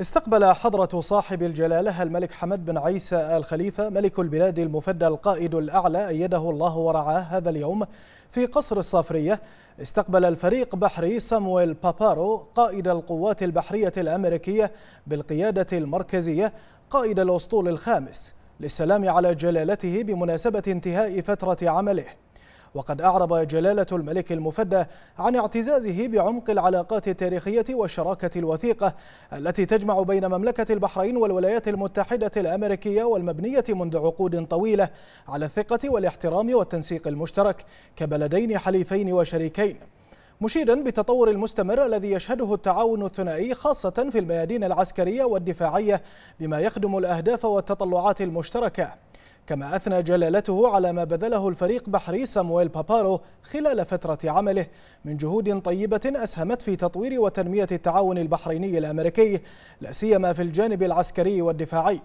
استقبل حضرة صاحب الجلالة الملك حمد بن عيسى آل خليفة ملك البلاد المفدى القائد الأعلى أيده الله ورعاه هذا اليوم في قصر الصافرية استقبل الفريق بحري سامويل بابارو قائد القوات البحرية الأمريكية بالقيادة المركزية قائد الأسطول الخامس للسلام على جلالته بمناسبة انتهاء فترة عمله وقد أعرب جلالة الملك المفدى عن اعتزازه بعمق العلاقات التاريخية والشراكة الوثيقة التي تجمع بين مملكة البحرين والولايات المتحدة الأمريكية والمبنية منذ عقود طويلة على الثقة والاحترام والتنسيق المشترك كبلدين حليفين وشريكين مشيدا بالتطور المستمر الذي يشهده التعاون الثنائي خاصة في الميادين العسكرية والدفاعية بما يخدم الأهداف والتطلعات المشتركة كما أثنى جلالته على ما بذله الفريق بحري سامويل بابارو خلال فترة عمله من جهود طيبة أسهمت في تطوير وتنمية التعاون البحريني الأمريكي لا سيما في الجانب العسكري والدفاعي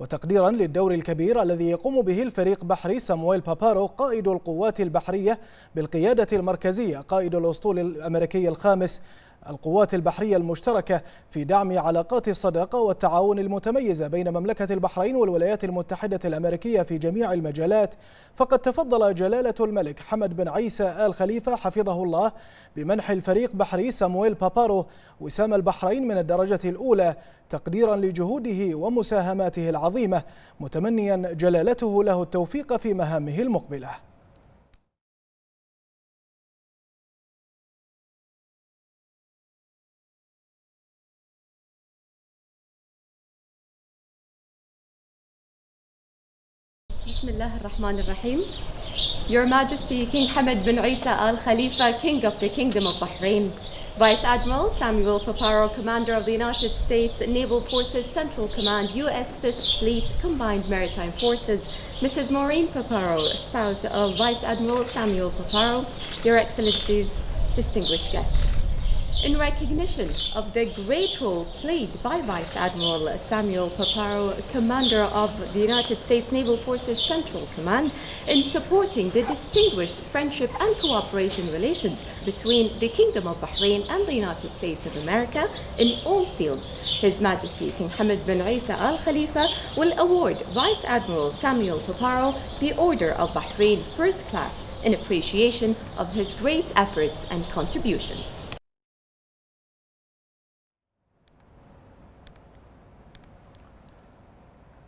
وتقديرا للدور الكبير الذي يقوم به الفريق بحري سامويل بابارو قائد القوات البحرية بالقيادة المركزية قائد الأسطول الأمريكي الخامس القوات البحرية المشتركة في دعم علاقات الصداقة والتعاون المتميزة بين مملكة البحرين والولايات المتحدة الأمريكية في جميع المجالات فقد تفضل جلالة الملك حمد بن عيسى آل خليفة حفظه الله بمنح الفريق بحري سامويل بابارو وسام البحرين من الدرجة الأولى تقديرا لجهوده ومساهماته العظيمة متمنيا جلالته له التوفيق في مهامه المقبلة Your Majesty King Hamad bin Isa Al Khalifa, King of the Kingdom of Bahrain, Vice Admiral Samuel Paparo, Commander of the United States Naval Forces Central Command, U.S. Fifth Fleet Combined Maritime Forces, Mrs. Maureen Paparo, spouse of Vice Admiral Samuel Paparo, Your Excellencies, distinguished guests in recognition of the great role played by Vice Admiral Samuel Paparo, commander of the United States Naval Forces Central Command, in supporting the distinguished friendship and cooperation relations between the Kingdom of Bahrain and the United States of America in all fields. His Majesty King Hamad bin Isa Al Khalifa will award Vice Admiral Samuel Paparo the Order of Bahrain First Class in appreciation of his great efforts and contributions.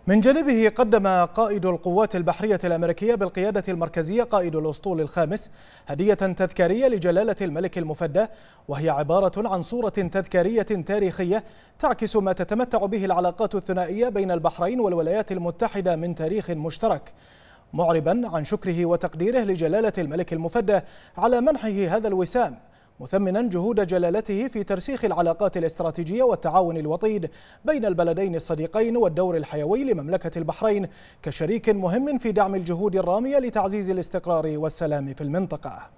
من جانبه قدم قائد القوات البحرية الأمريكية بالقيادة المركزية قائد الأسطول الخامس هدية تذكارية لجلالة الملك المفدى وهي عبارة عن صورة تذكارية تاريخية تعكس ما تتمتع به العلاقات الثنائية بين البحرين والولايات المتحدة من تاريخ مشترك معربا عن شكره وتقديره لجلالة الملك المفدى على منحه هذا الوسام مثمنا جهود جلالته في ترسيخ العلاقات الاستراتيجية والتعاون الوطيد بين البلدين الصديقين والدور الحيوي لمملكة البحرين كشريك مهم في دعم الجهود الرامية لتعزيز الاستقرار والسلام في المنطقة